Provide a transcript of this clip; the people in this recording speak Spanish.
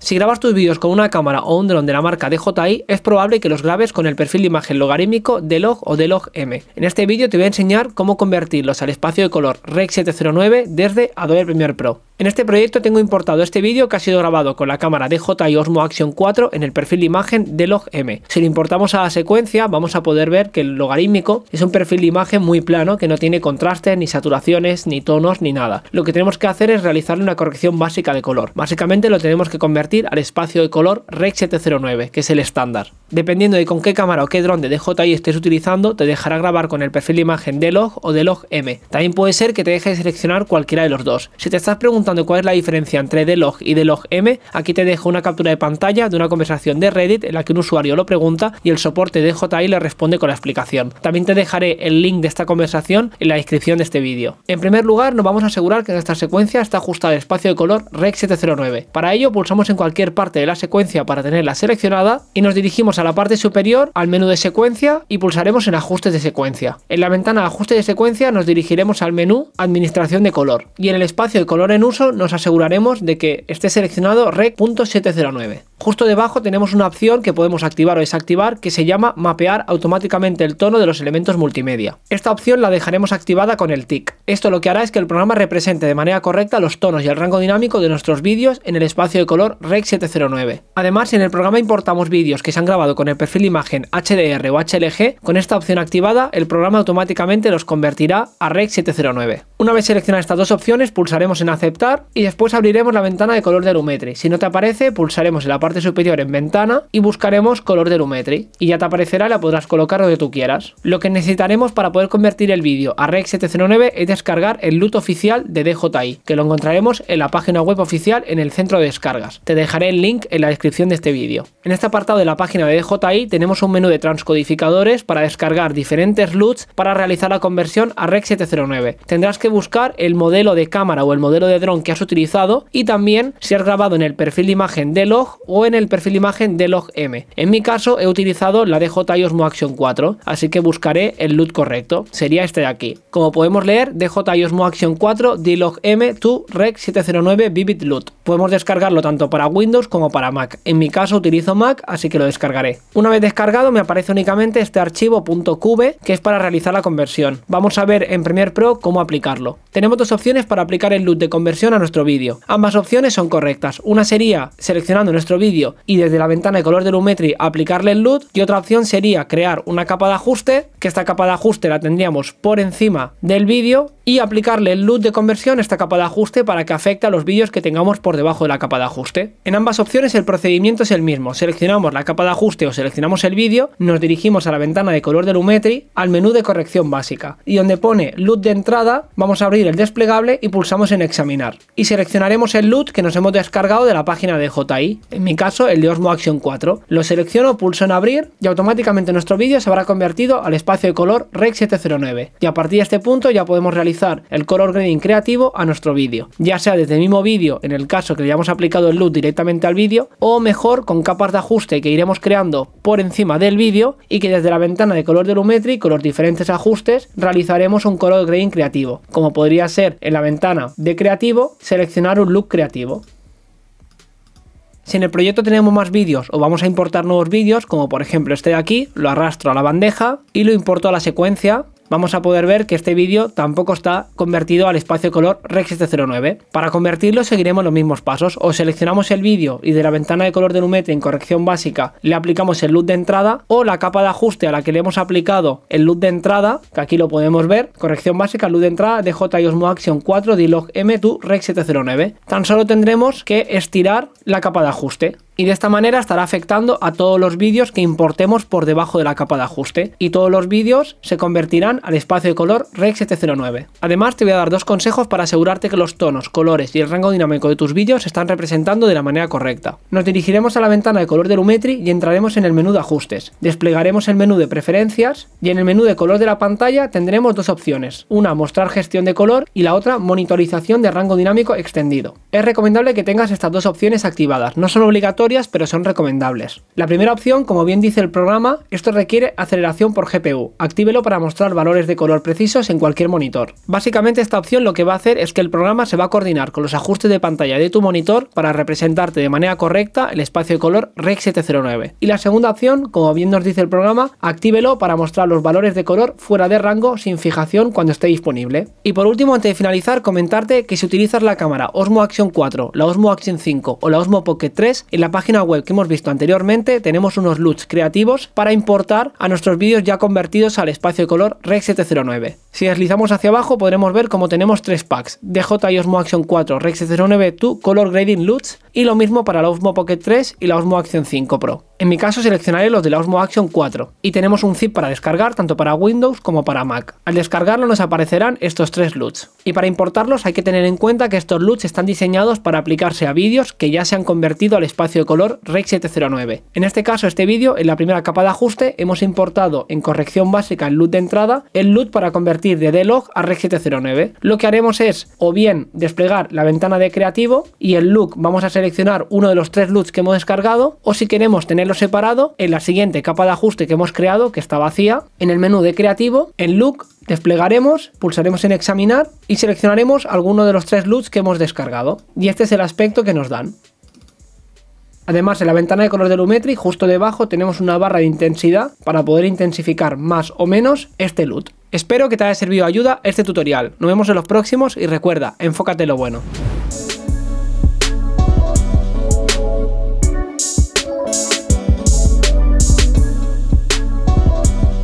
Si grabas tus vídeos con una cámara o un dron de la marca DJI, es probable que los grabes con el perfil de imagen logarítmico D-Log o D-Log m En este vídeo te voy a enseñar cómo convertirlos al espacio de color Rec 709 desde Adobe Premiere Pro. En este proyecto tengo importado este vídeo que ha sido grabado con la cámara DJI Osmo Action 4 en el perfil de imagen de M. Si lo importamos a la secuencia vamos a poder ver que el logarítmico es un perfil de imagen muy plano que no tiene contraste, ni saturaciones, ni tonos, ni nada. Lo que tenemos que hacer es realizarle una corrección básica de color. Básicamente lo tenemos que convertir al espacio de color REC 709, que es el estándar. Dependiendo de con qué cámara o qué dron de DJI estés utilizando, te dejará grabar con el perfil de imagen de Log o de Log M. También puede ser que te deje seleccionar cualquiera de los dos. Si te estás preguntando cuál es la diferencia entre DLOG y DLOG-M, aquí te dejo una captura de pantalla de una conversación de Reddit en la que un usuario lo pregunta y el soporte de JI le responde con la explicación. También te dejaré el link de esta conversación en la descripción de este vídeo. En primer lugar, nos vamos a asegurar que nuestra secuencia está ajustada al espacio de color REC 709. Para ello, pulsamos en cualquier parte de la secuencia para tenerla seleccionada y nos dirigimos a la parte superior, al menú de secuencia y pulsaremos en ajustes de secuencia. En la ventana ajustes de secuencia nos dirigiremos al menú administración de color y en el espacio de color en uso nos aseguraremos de que esté seleccionado rec.709. Justo debajo tenemos una opción que podemos activar o desactivar que se llama mapear automáticamente el tono de los elementos multimedia. Esta opción la dejaremos activada con el tick. Esto lo que hará es que el programa represente de manera correcta los tonos y el rango dinámico de nuestros vídeos en el espacio de color rec.709. Además, si en el programa importamos vídeos que se han grabado con el perfil imagen HDR o HLG, con esta opción activada el programa automáticamente los convertirá a rec.709. Una vez seleccionadas estas dos opciones, pulsaremos en aceptar y después abriremos la ventana de color de Lumetri. Si no te aparece, pulsaremos en la parte superior en ventana y buscaremos color de Lumetri. Y ya te aparecerá la podrás colocar donde tú quieras. Lo que necesitaremos para poder convertir el vídeo a REC 709 es descargar el loot oficial de DJI, que lo encontraremos en la página web oficial en el centro de descargas. Te dejaré el link en la descripción de este vídeo. En este apartado de la página de DJI tenemos un menú de transcodificadores para descargar diferentes LUTs para realizar la conversión a REC 709. Tendrás que buscar el modelo de cámara o el modelo de dron que has utilizado y también si has grabado en el perfil de imagen de log o en el perfil de imagen de log M. En mi caso he utilizado la DJI Osmo Action 4, así que buscaré el LUT correcto, sería este de aquí. Como podemos leer, DJI Osmo Action 4 D-Log M 2 Rec 709 Vivid LUT. Podemos descargarlo tanto para Windows como para Mac. En mi caso utilizo Mac, así que lo descargaré. Una vez descargado me aparece únicamente este archivo .cube que es para realizar la conversión. Vamos a ver en Premiere Pro cómo aplicarlo. Tenemos dos opciones para aplicar el luz de conversión a nuestro vídeo. Ambas opciones son correctas. Una sería seleccionando nuestro vídeo y desde la ventana de color de Lumetri aplicarle el luz y otra opción sería crear una capa de ajuste, que esta capa de ajuste la tendríamos por encima del vídeo y aplicarle el loop de conversión a esta capa de ajuste para que afecte a los vídeos que tengamos por debajo de la capa de ajuste. En ambas opciones el procedimiento es el mismo. Seleccionamos la capa de ajuste o seleccionamos el vídeo, nos dirigimos a la ventana de color de Lumetri al menú de corrección básica y donde pone luz de entrada vamos vamos a abrir el desplegable y pulsamos en examinar. Y seleccionaremos el LUT que nos hemos descargado de la página de JI, en mi caso el de Osmo Action 4. Lo selecciono, pulso en abrir y automáticamente nuestro vídeo se habrá convertido al espacio de color REC 709. Y a partir de este punto ya podemos realizar el color grading creativo a nuestro vídeo, ya sea desde el mismo vídeo en el caso que le hayamos aplicado el LUT directamente al vídeo o mejor con capas de ajuste que iremos creando por encima del vídeo y que desde la ventana de color de Lumetri con los diferentes ajustes realizaremos un color grading creativo como podría ser en la ventana de creativo, seleccionar un look creativo. Si en el proyecto tenemos más vídeos o vamos a importar nuevos vídeos, como por ejemplo este de aquí, lo arrastro a la bandeja y lo importo a la secuencia vamos a poder ver que este vídeo tampoco está convertido al espacio color Rec 709. Para convertirlo seguiremos los mismos pasos, o seleccionamos el vídeo y de la ventana de color de Lumetri en corrección básica le aplicamos el luz de entrada o la capa de ajuste a la que le hemos aplicado el luz de entrada, que aquí lo podemos ver, corrección básica, luz de entrada de Osmo Action 4 D-Log M2 Rec 709. Tan solo tendremos que estirar la capa de ajuste y de esta manera estará afectando a todos los vídeos que importemos por debajo de la capa de ajuste y todos los vídeos se convertirán al espacio de color Rec 709. Además te voy a dar dos consejos para asegurarte que los tonos, colores y el rango dinámico de tus vídeos se están representando de la manera correcta. Nos dirigiremos a la ventana de color de Lumetri y entraremos en el menú de ajustes. Desplegaremos el menú de preferencias y en el menú de color de la pantalla tendremos dos opciones, una mostrar gestión de color y la otra monitorización de rango dinámico extendido. Es recomendable que tengas estas dos opciones activadas, no son obligatorias pero son recomendables. La primera opción, como bien dice el programa, esto requiere aceleración por GPU. Actívelo para mostrar valores de color precisos en cualquier monitor. Básicamente esta opción lo que va a hacer es que el programa se va a coordinar con los ajustes de pantalla de tu monitor para representarte de manera correcta el espacio de color REC 709. Y la segunda opción, como bien nos dice el programa, actívelo para mostrar los valores de color fuera de rango sin fijación cuando esté disponible. Y por último, antes de finalizar, comentarte que si utilizas la cámara Osmo Action 4, la Osmo Action 5 o la Osmo Pocket 3, en la página web que hemos visto anteriormente tenemos unos LUTs creativos para importar a nuestros vídeos ya convertidos al espacio de color Rec 709. Si deslizamos hacia abajo podremos ver como tenemos tres packs, DJ Osmo Action 4 Rec 709 Color Grading LUTs y lo mismo para la Osmo Pocket 3 y la Osmo Action 5 Pro. En mi caso seleccionaré los de la Osmo Action 4 y tenemos un zip para descargar tanto para Windows como para Mac. Al descargarlo nos aparecerán estos tres LUTs. Y para importarlos hay que tener en cuenta que estos LUTs están diseñados para aplicarse a vídeos que ya se han convertido al espacio de color REC 709. En este caso, este vídeo, en la primera capa de ajuste, hemos importado en corrección básica el LUT de entrada el LUT para convertir de DLOG a REC 709. Lo que haremos es o bien desplegar la ventana de creativo y el look vamos a seleccionar uno de los tres LUTs que hemos descargado o si queremos tenerlo separado, en la siguiente capa de ajuste que hemos creado, que está vacía, en el menú de creativo, en look desplegaremos, pulsaremos en examinar y seleccionaremos alguno de los tres LUTs que hemos descargado. Y este es el aspecto que nos dan. Además, en la ventana de color de Lumetri, justo debajo, tenemos una barra de intensidad para poder intensificar más o menos este LUT. Espero que te haya servido ayuda este tutorial. Nos vemos en los próximos y recuerda, enfócate en lo bueno.